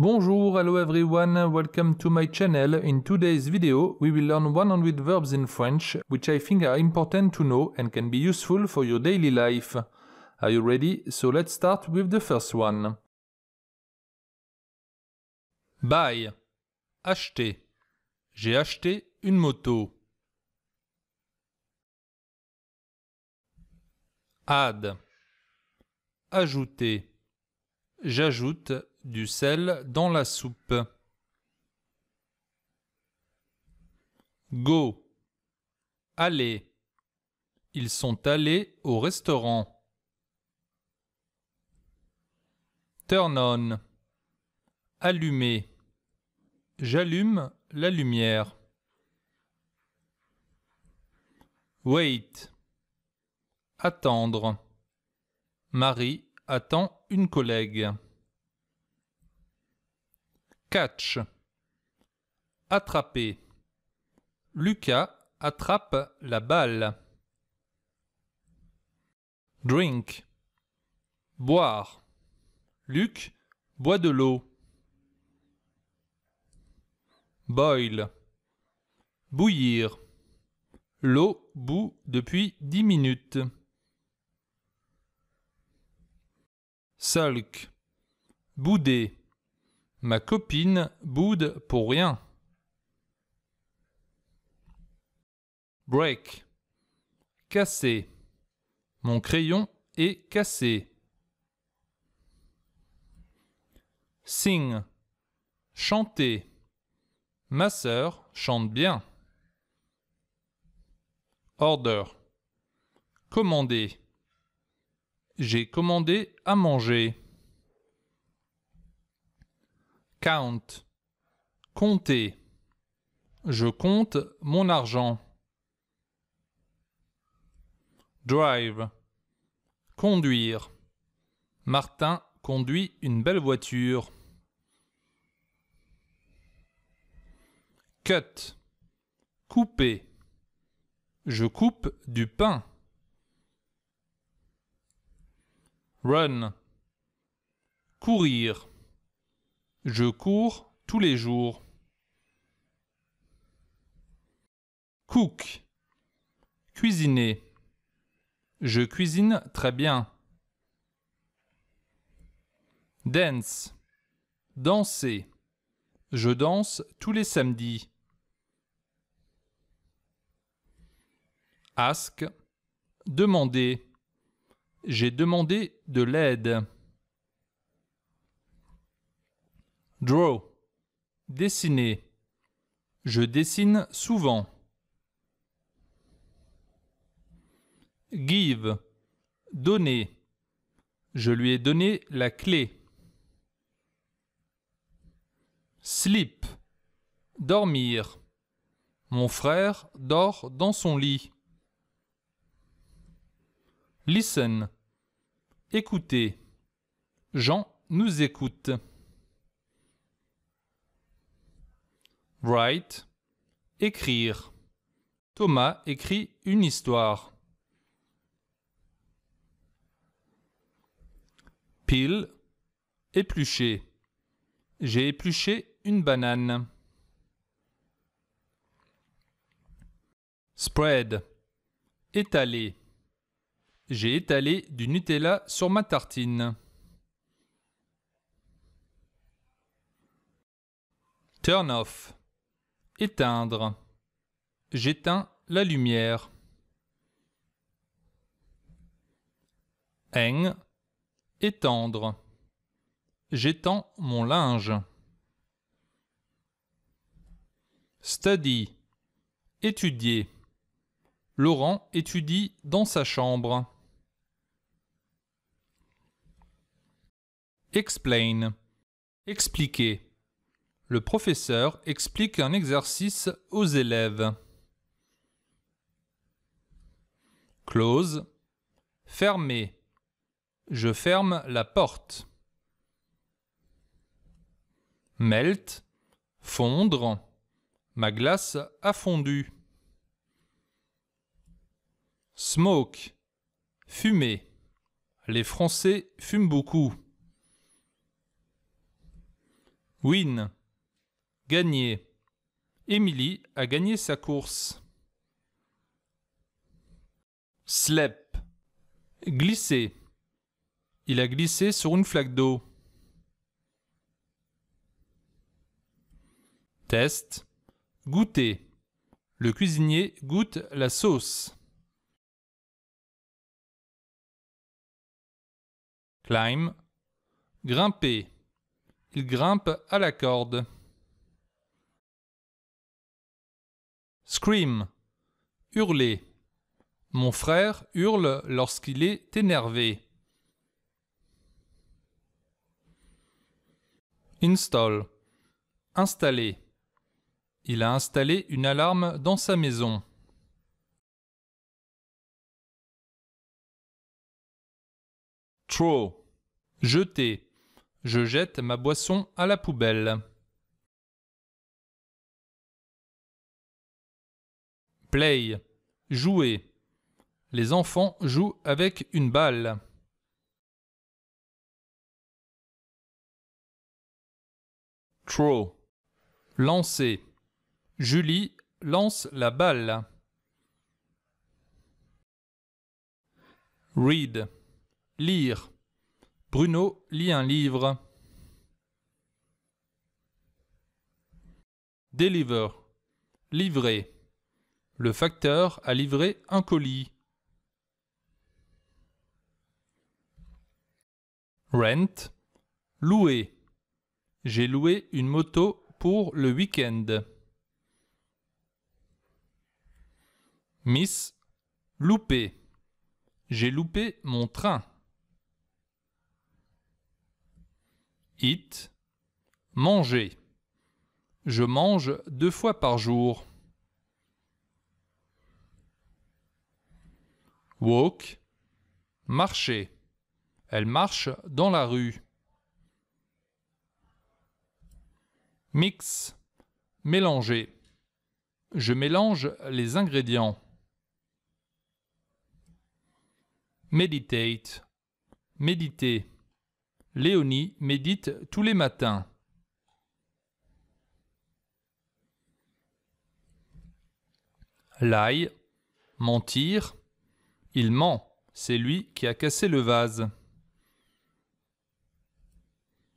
Bonjour, hello everyone, welcome to my channel. In today's video, we will learn 100 verbs in French, which I think are important to know and can be useful for your daily life. Are you ready? So let's start with the first one. Buy. Acheter. J'ai acheté une moto. Add. Ajouter. J'ajoute du sel dans la soupe. Go. Allez. Ils sont allés au restaurant. Turn on. Allumer. J'allume la lumière. Wait. Attendre. Marie attend une collègue. Catch. Attraper. Lucas attrape la balle. Drink. Boire. Luc boit de l'eau. Boil. Bouillir. L'eau bout depuis dix minutes. Sulk. Bouder. Ma copine boude pour rien. Break. Casser. Mon crayon est cassé. Sing. Chanter. Ma sœur chante bien. Order. Commander. J'ai commandé à manger. Count. Compter. Je compte mon argent. Drive. Conduire. Martin conduit une belle voiture. Cut. Couper. Je coupe du pain. Run. Courir. Je cours tous les jours. Cook. Cuisiner. Je cuisine très bien. Dance. Danser. Je danse tous les samedis. Ask. Demander. J'ai demandé de l'aide. Draw. Dessiner. Je dessine souvent. Give. Donner. Je lui ai donné la clé. Sleep. Dormir. Mon frère dort dans son lit. Listen. écouter, Jean nous écoute. Write. Écrire. Thomas écrit une histoire. Peel. Éplucher. J'ai épluché une banane. Spread. Étaler. J'ai étalé du Nutella sur ma tartine. Turn off. Éteindre. J'éteins la lumière. Eng. Étendre. J'étends mon linge. Study. Étudier. Laurent étudie dans sa chambre. Explain. Expliquer. Le professeur explique un exercice aux élèves. Close. Fermer. Je ferme la porte. Melt. Fondre. Ma glace a fondu. Smoke. Fumer. Les Français fument beaucoup. Win. Gagner. Émilie a gagné sa course. Slep. Glisser. Il a glissé sur une flaque d'eau. Test. Goûter. Le cuisinier goûte la sauce. Climb. Grimper. Il grimpe à la corde. Scream. Hurler. Mon frère hurle lorsqu'il est énervé. Install. Installer. Il a installé une alarme dans sa maison. Throw. Jeter. Je jette ma boisson à la poubelle. Play. Jouer. Les enfants jouent avec une balle. Throw. Lancer. Julie lance la balle. Read. Lire. Bruno lit un livre. Deliver. Livrer. Le facteur a livré un colis. Rent. Louer. J'ai loué une moto pour le week-end. Miss. Louper. J'ai loupé mon train. Eat. Manger. Je mange deux fois par jour. Walk. Marcher. Elle marche dans la rue. Mix. Mélanger. Je mélange les ingrédients. Meditate. Méditer. Léonie médite tous les matins. Lie. Mentir. Il ment, c'est lui qui a cassé le vase.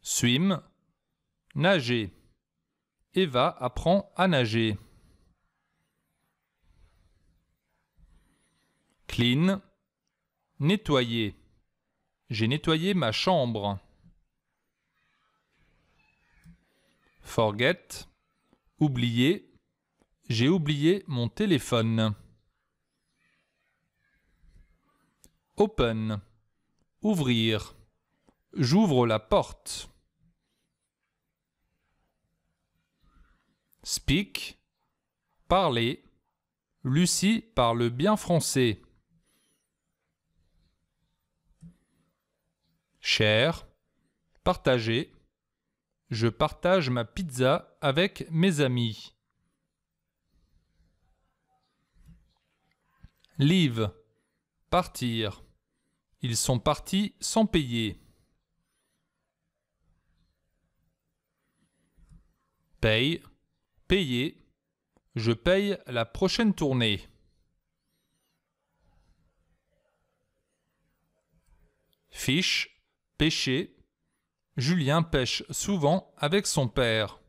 Swim, nager. Eva apprend à nager. Clean, nettoyer. J'ai nettoyé ma chambre. Forget, oublier. J'ai oublié mon téléphone. Open. Ouvrir. J'ouvre la porte. Speak. Parler. Lucie parle bien français. Cher. Partager. Je partage ma pizza avec mes amis. Leave. Partir. Ils sont partis sans payer. Paye, payer, je paye la prochaine tournée. Fiche, pêcher, Julien pêche souvent avec son père.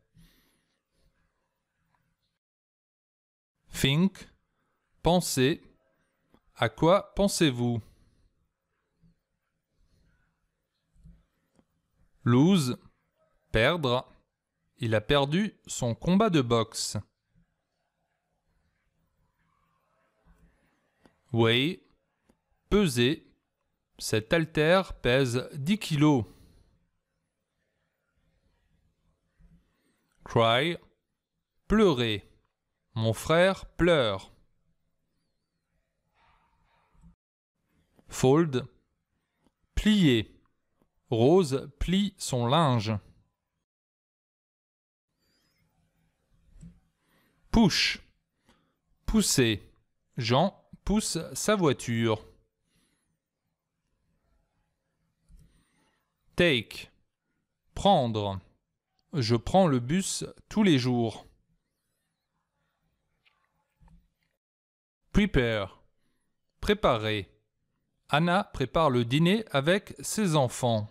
Think, penser, à quoi pensez-vous Lose, perdre. Il a perdu son combat de boxe. Weigh, peser. Cet alter pèse 10 kilos. Cry, pleurer. Mon frère pleure. Fold, plier. Rose plie son linge. Push. Pousser. Jean pousse sa voiture. Take. Prendre. Je prends le bus tous les jours. Prepare. Préparer. Anna prépare le dîner avec ses enfants.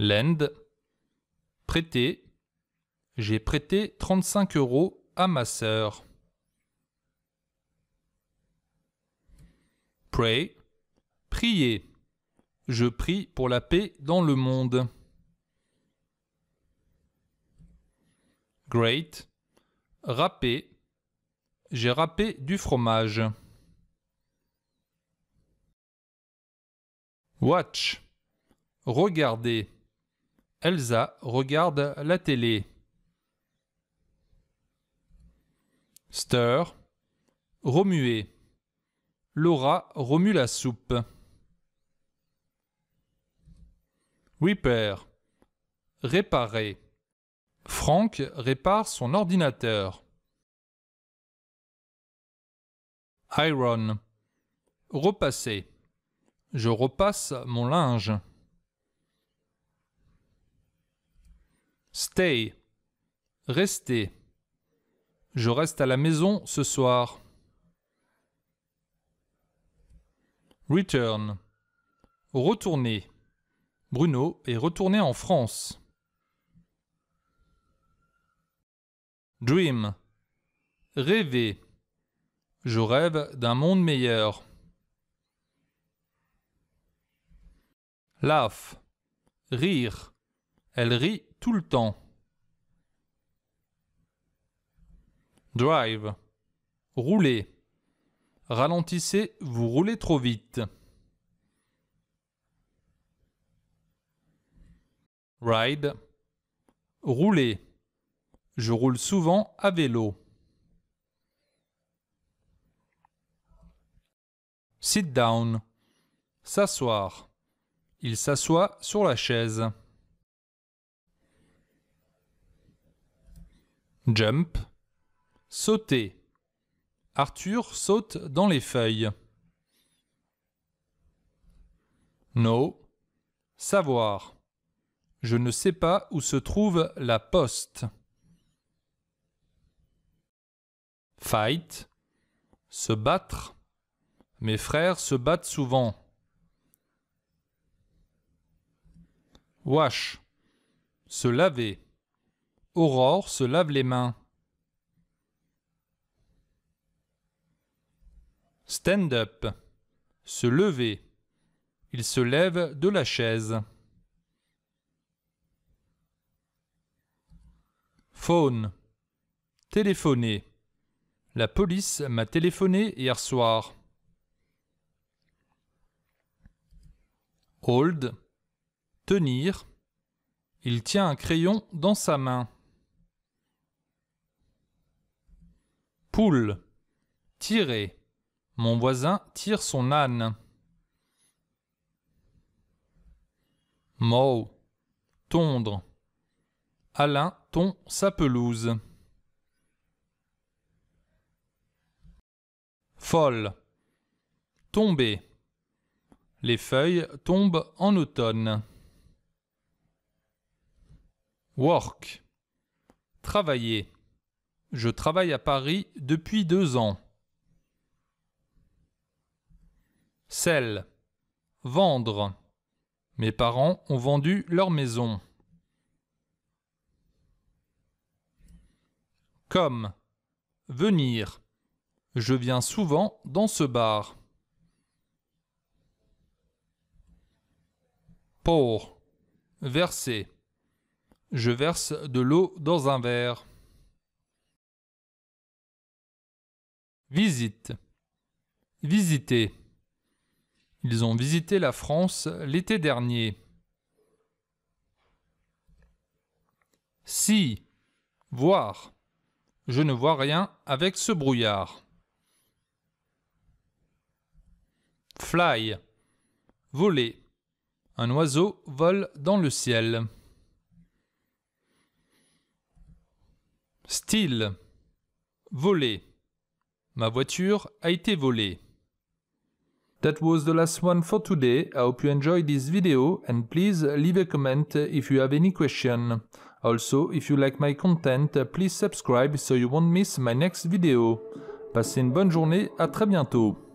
Lend. Prêter. J'ai prêté 35 euros à ma sœur. Pray. Prier. Je prie pour la paix dans le monde. Great. Râper. J'ai râpé du fromage. Watch. regarder, Elsa regarde la télé. Stir. Remuer. Laura remue la soupe. Repair. Réparer. Franck répare son ordinateur. Iron. Repasser. Je repasse mon linge. Stay. Rester. Je reste à la maison ce soir. Return. Retourner. Bruno est retourné en France. Dream. Rêver. Je rêve d'un monde meilleur. Laugh. Rire. Elle rit tout le temps. Drive. Rouler. Ralentissez, vous roulez trop vite. Ride. Rouler. Je roule souvent à vélo. Sit down. S'asseoir. Il s'assoit sur la chaise. Jump. Sauter. Arthur saute dans les feuilles. No. Savoir. Je ne sais pas où se trouve la poste. Fight. Se battre. Mes frères se battent souvent. Wash. Se laver. Aurore se lave les mains. Stand up. Se lever. Il se lève de la chaise. Phone. Téléphoner. La police m'a téléphoné hier soir. Hold. Tenir. Il tient un crayon dans sa main. Tirer. Mon voisin tire son âne. Mow. Tondre. Alain tond sa pelouse. Folle. Tomber. Les feuilles tombent en automne. Work. Travailler. Je travaille à Paris depuis deux ans. Sel. Vendre. Mes parents ont vendu leur maison. Comme. Venir. Je viens souvent dans ce bar. Pour. Verser. Je verse de l'eau dans un verre. Visite. Visiter. Ils ont visité la France l'été dernier. Si. Voir. Je ne vois rien avec ce brouillard. Fly. Voler. Un oiseau vole dans le ciel. Style. Voler. Ma voiture a été volée. That was the last one for today. I hope you enjoyed this video and please leave a comment if you have any question. Also, if you like my content, please subscribe so you won't miss my next video. Passez une bonne journée, à très bientôt.